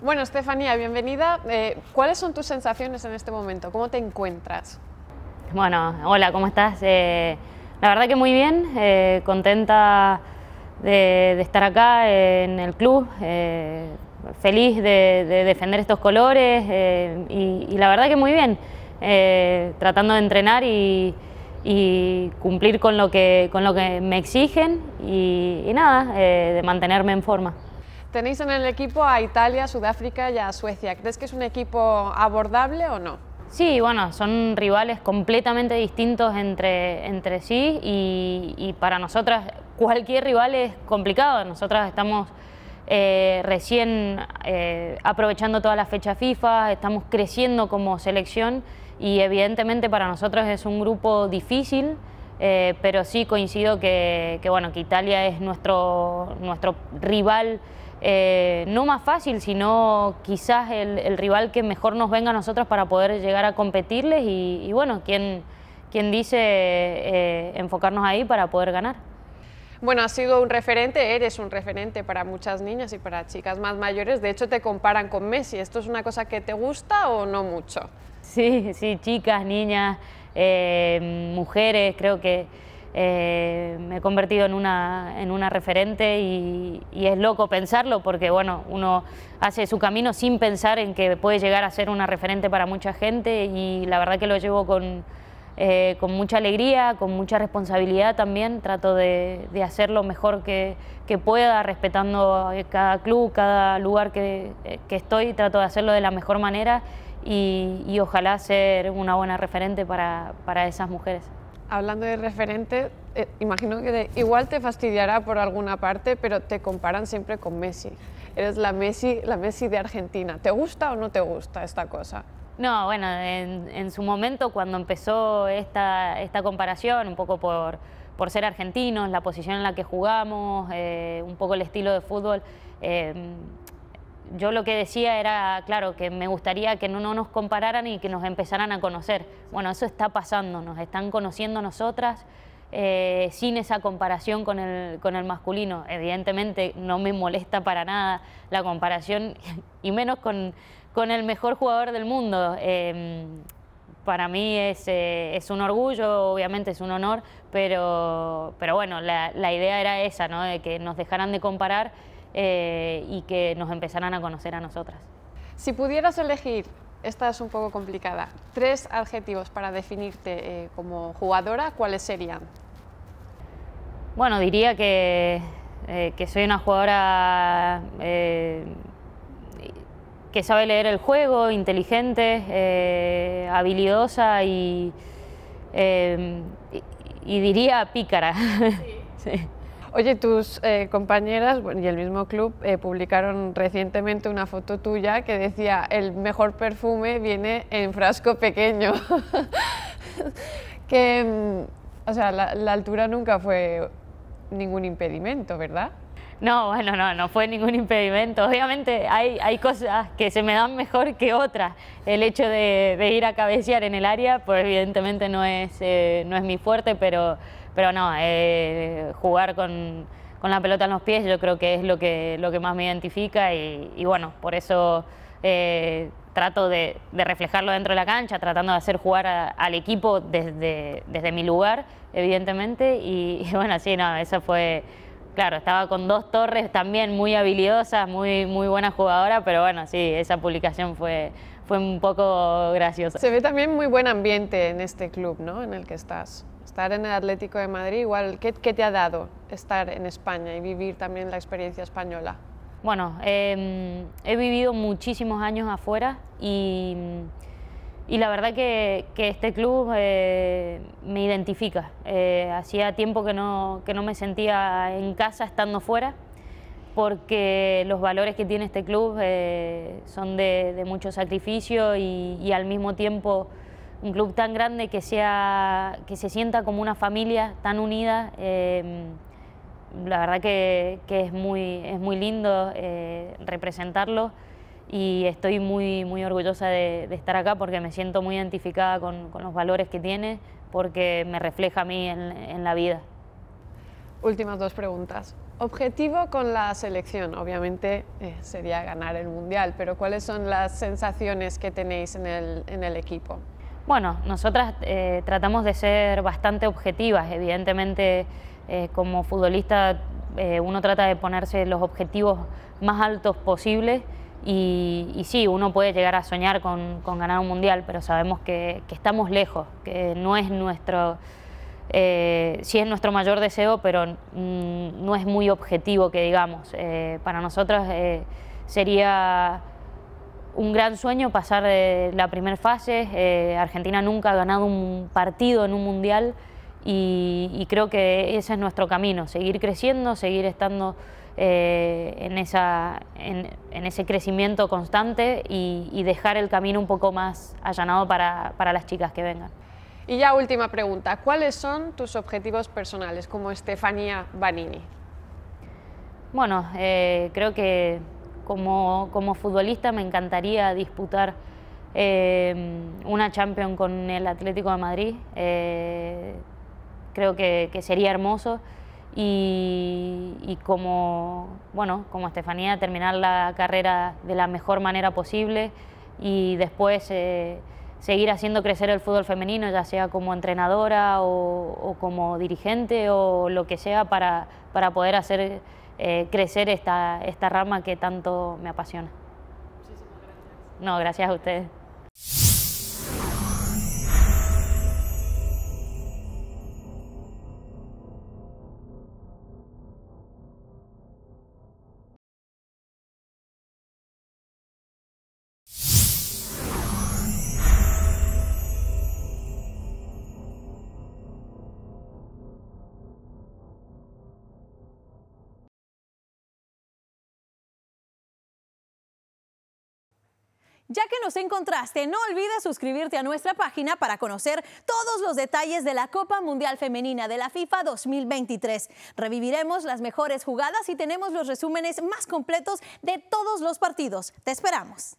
Bueno, Estefanía, bienvenida. Eh, ¿Cuáles son tus sensaciones en este momento? ¿Cómo te encuentras? Bueno, hola, ¿cómo estás? Eh, la verdad que muy bien, eh, contenta de, estar acá en el club, feliz de, defender estos colores y, la verdad que muy bien, tratando de entrenar y, cumplir con lo que, con lo que me exigen y nada, de mantenerme en forma. Tenéis en el equipo a Italia, Sudáfrica y a Suecia. ¿Crees que es un equipo abordable o no? Sí, bueno, son rivales completamente distintos entre, entre sí y, para nosotras cualquier rival es complicado. Nosotras estamos eh, recién eh, aprovechando toda la fecha FIFA, estamos creciendo como selección y evidentemente para nosotros es un grupo difícil, eh, pero sí coincido que, bueno, que Italia es nuestro, nuestro rival eh, no más fácil, sino quizás el, rival que mejor nos venga a nosotros para poder llegar a competirles y, bueno, quien, dice eh, enfocarnos ahí para poder ganar. Bueno, has sido un referente, eres un referente para muchas niñas y para chicas más mayores. De hecho, te comparan con Messi. ¿Esto es una cosa que te gusta o no mucho? Sí, sí, chicas, niñas, eh, mujeres, creo que eh, me he convertido en una, en una referente y, es loco pensarlo porque bueno, uno hace su camino sin pensar en que puede llegar a ser una referente para mucha gente y la verdad que lo llevo con, eh, mucha alegría, con mucha responsabilidad también, trato de, de hacer lo mejor que, pueda, respetando cada club, cada lugar que, que, estoy, trato de hacerlo de la mejor manera y, ojalá ser una buena referente para esas mujeres hablando de referente, eh, imagino que igual te fastidiará por alguna parte, pero te comparan siempre con Messi. Eres la Messi, la Messi de Argentina. ¿Te gusta o no te gusta esta cosa? No, bueno, en, su momento cuando empezó esta, esta comparación, un poco por, por ser argentinos, la posición en la que jugamos, eh, un poco el estilo de fútbol, eh, yo lo que decía era, claro, que me gustaría que no, nos compararan y que nos empezaran a conocer. Bueno, eso está pasando, nos están conociendo nosotras eh, sin esa comparación con el, con el masculino. Evidentemente no me molesta para nada la comparación y menos con, el mejor jugador del mundo. Em, para mí es, eh, es, un orgullo, obviamente es un honor, pero, pero bueno, la, la idea era esa, ¿no? de que nos dejaran de comparar eh, y que nos empezaran a conocer a nosotras. Si pudieras elegir, esta es un poco complicada, tres adjetivos para definirte eh, como jugadora, ¿cuáles serían? Bueno, diría que, eh, soy una jugadora que sabe leer el juego, inteligente, habilidosa y, y, diría pícara. Oye, tus eh, compañeras y el mismo club eh, publicaron recientemente una foto tuya que decía el mejor perfume viene en frasco pequeño. que, mm, o sea, la, altura nunca fue ningún impedimento, ¿verdad? No, bueno, no, no fue ningún impedimento. Obviamente hay, hay, cosas que se me dan mejor que otras. El hecho de, ir a cabecear en el área, pues evidentemente no es, eh, no es mi fuerte, pero, pero no, eh, jugar con, la pelota en los pies yo creo que es lo que, lo que más me identifica y, bueno, por eso eh, trato de, reflejarlo dentro de la cancha, tratando de hacer jugar al equipo desde, desde mi lugar, evidentemente. Y, bueno, sí, no, eso fue claro, estaba con dos torres también muy habilidosas, muy, muy buena jugadora, pero bueno, sí, esa publicación fue, fue un poco gracioso. Se ve también muy buen ambiente en este club, ¿no? En el que estás. Estar en el Atlético de Madrid, igual, ¿qué, qué te ha dado estar en España y vivir también la experiencia española? Bueno, em, he vivido muchísimos años afuera y, y la verdad que, que este club eh, me identifica. Eh, hacía tiempo que no, que no me sentía en casa estando fuera porque los valores que tiene este club eh, son de, mucho sacrificio y, al mismo tiempo un club tan grande que, que se sienta como una familia tan unida. Eh, la verdad que, es, muy, es muy lindo eh, representarlo y estoy muy, muy orgullosa de, estar acá porque me siento muy identificada con, los valores que tiene, porque me refleja a mí en, en la vida. Últimas dos preguntas objetivo con la selección, obviamente eh, sería ganar el Mundial, pero ¿cuáles son las sensaciones que tenéis en el, equipo? Bueno, nosotras eh, tratamos de ser bastante objetivas, evidentemente eh, como futbolista uno trata de ponerse los objetivos más altos posibles y, sí, uno puede llegar a soñar con, con ganar un mundial, pero sabemos que, que estamos lejos, que no es nuestro, eh, sí es nuestro mayor deseo, pero mm, no es muy objetivo que digamos. Eh, para nosotros eh, sería un gran sueño pasar de la primera fase. Argentina nunca ha ganado un partido en un mundial y, creo que ese es nuestro camino, seguir creciendo, seguir estando en, esa, ese crecimiento constante y, dejar el camino un poco más allanado para las chicas que vengan. Y ya última pregunta, ¿cuáles son tus objetivos personales como Estefanía Banini? Bueno, eh, creo que como, como, futbolista me encantaría disputar eh, una Champions con el Atlético de Madrid. Eh, creo que, sería hermoso. Y, como, bueno, como Estefanía, terminar la carrera de la mejor manera posible y después seguir haciendo crecer el fútbol femenino, ya sea como entrenadora o, como dirigente o lo que sea, para, para poder hacer eh, crecer esta, esta rama que tanto me apasiona. No, gracias a ustedes. Ya que nos encontraste, no olvides suscribirte a nuestra página para conocer todos los detalles de la Copa Mundial Femenina de la FIFA 2023. Reviviremos las mejores jugadas y tenemos los resúmenes más completos de todos los partidos. Te esperamos.